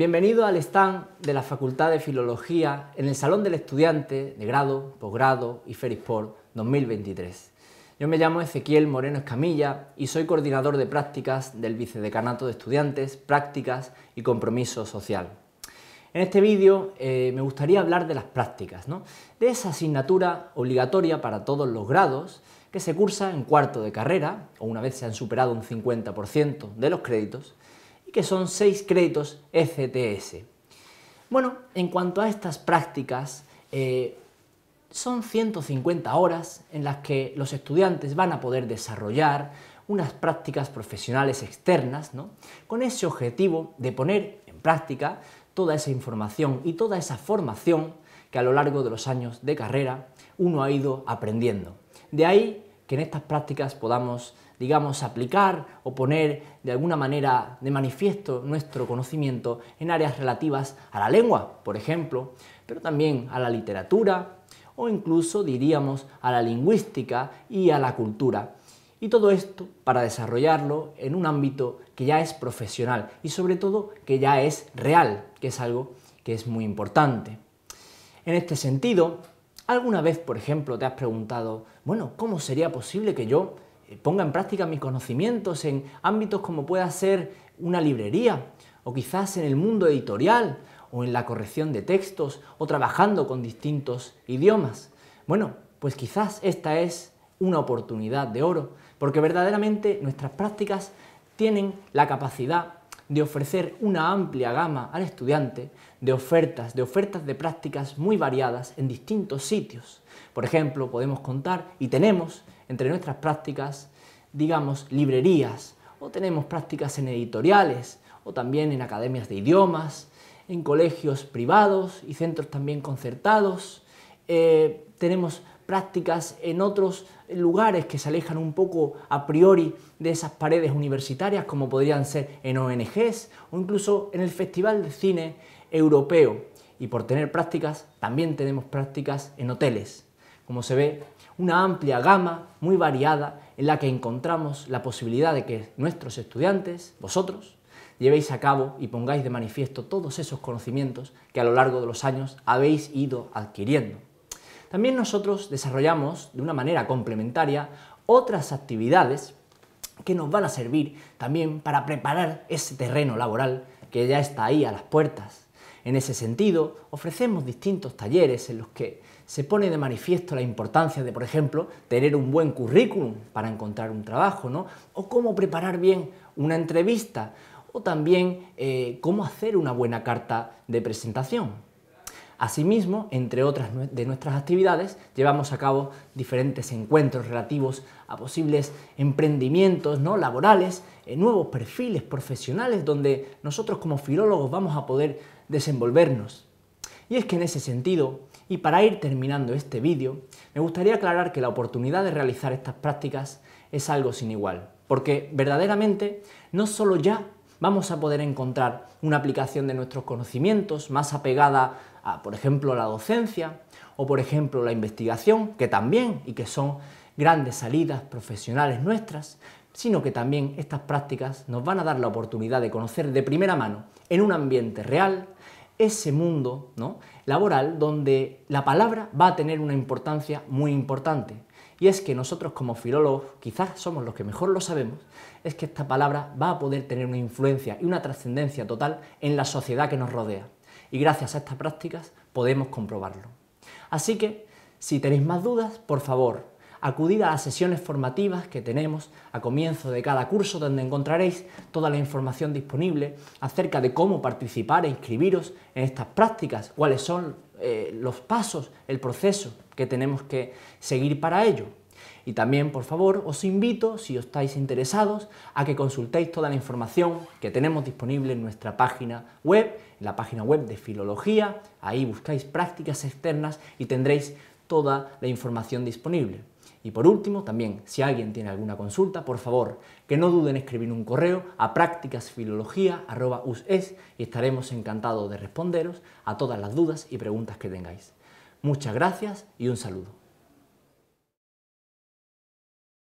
Bienvenido al stand de la Facultad de Filología en el Salón del Estudiante de Grado, Posgrado y Ferisport 2023. Yo me llamo Ezequiel Moreno Escamilla y soy coordinador de prácticas del Vicedecanato de Estudiantes, Prácticas y Compromiso Social. En este vídeo eh, me gustaría hablar de las prácticas, de esa asignatura obligatoria para todos los grados que se cursa en cuarto de carrera o una vez se han superado un 50% de los créditos que son 6 créditos FTS. E bueno, en cuanto a estas prácticas, eh, son 150 horas en las que los estudiantes van a poder desarrollar unas prácticas profesionales externas, ¿no? con ese objetivo de poner en práctica toda esa información y toda esa formación que a lo largo de los años de carrera uno ha ido aprendiendo. De ahí que en estas prácticas podamos, digamos, aplicar o poner de alguna manera de manifiesto nuestro conocimiento en áreas relativas a la lengua, por ejemplo, pero también a la literatura o incluso, diríamos, a la lingüística y a la cultura. Y todo esto para desarrollarlo en un ámbito que ya es profesional y sobre todo que ya es real, que es algo que es muy importante. En este sentido, ¿Alguna vez, por ejemplo, te has preguntado, bueno, ¿cómo sería posible que yo eh, ponga en práctica mis conocimientos en ámbitos como pueda ser una librería, o quizás en el mundo editorial, o en la corrección de textos, o trabajando con distintos idiomas? Bueno, pues quizás esta es una oportunidad de oro, porque verdaderamente nuestras prácticas tienen la capacidad de ofrecer una amplia gama al estudiante de ofertas, de ofertas de prácticas muy variadas en distintos sitios. Por ejemplo, podemos contar y tenemos entre nuestras prácticas, digamos, librerías, o tenemos prácticas en editoriales, o también en academias de idiomas, en colegios privados y centros también concertados. Eh, tenemos prácticas en otros lugares que se alejan un poco a priori de esas paredes universitarias, como podrían ser en ONGs o incluso en el Festival de Cine Europeo. Y por tener prácticas, también tenemos prácticas en hoteles. Como se ve, una amplia gama muy variada en la que encontramos la posibilidad de que nuestros estudiantes, vosotros, llevéis a cabo y pongáis de manifiesto todos esos conocimientos que a lo largo de los años habéis ido adquiriendo. También nosotros desarrollamos de una manera complementaria otras actividades que nos van a servir también para preparar ese terreno laboral que ya está ahí a las puertas. En ese sentido, ofrecemos distintos talleres en los que se pone de manifiesto la importancia de, por ejemplo, tener un buen currículum para encontrar un trabajo, ¿no? O cómo preparar bien una entrevista, o también eh, cómo hacer una buena carta de presentación. Asimismo, entre otras de nuestras actividades, llevamos a cabo diferentes encuentros relativos a posibles emprendimientos ¿no? laborales, eh, nuevos perfiles profesionales donde nosotros como filólogos vamos a poder desenvolvernos. Y es que en ese sentido, y para ir terminando este vídeo, me gustaría aclarar que la oportunidad de realizar estas prácticas es algo sin igual, porque verdaderamente no solo ya vamos a poder encontrar una aplicación de nuestros conocimientos más apegada por ejemplo, la docencia o, por ejemplo, la investigación, que también y que son grandes salidas profesionales nuestras, sino que también estas prácticas nos van a dar la oportunidad de conocer de primera mano, en un ambiente real, ese mundo laboral donde la palabra va a tener una importancia muy importante. Y es que nosotros como filólogos, quizás somos los que mejor lo sabemos, es que esta palabra va a poder tener una influencia y una trascendencia total en la sociedad que nos rodea y gracias a estas prácticas podemos comprobarlo. Así que, si tenéis más dudas, por favor, acudid a las sesiones formativas que tenemos a comienzo de cada curso donde encontraréis toda la información disponible acerca de cómo participar e inscribiros en estas prácticas, cuáles son eh, los pasos, el proceso que tenemos que seguir para ello. Y también, por favor, os invito, si os estáis interesados, a que consultéis toda la información que tenemos disponible en nuestra página web, en la página web de Filología. Ahí buscáis prácticas externas y tendréis toda la información disponible. Y por último, también, si alguien tiene alguna consulta, por favor, que no duden en escribir un correo a prácticasfilología.uses y estaremos encantados de responderos a todas las dudas y preguntas que tengáis. Muchas gracias y un saludo.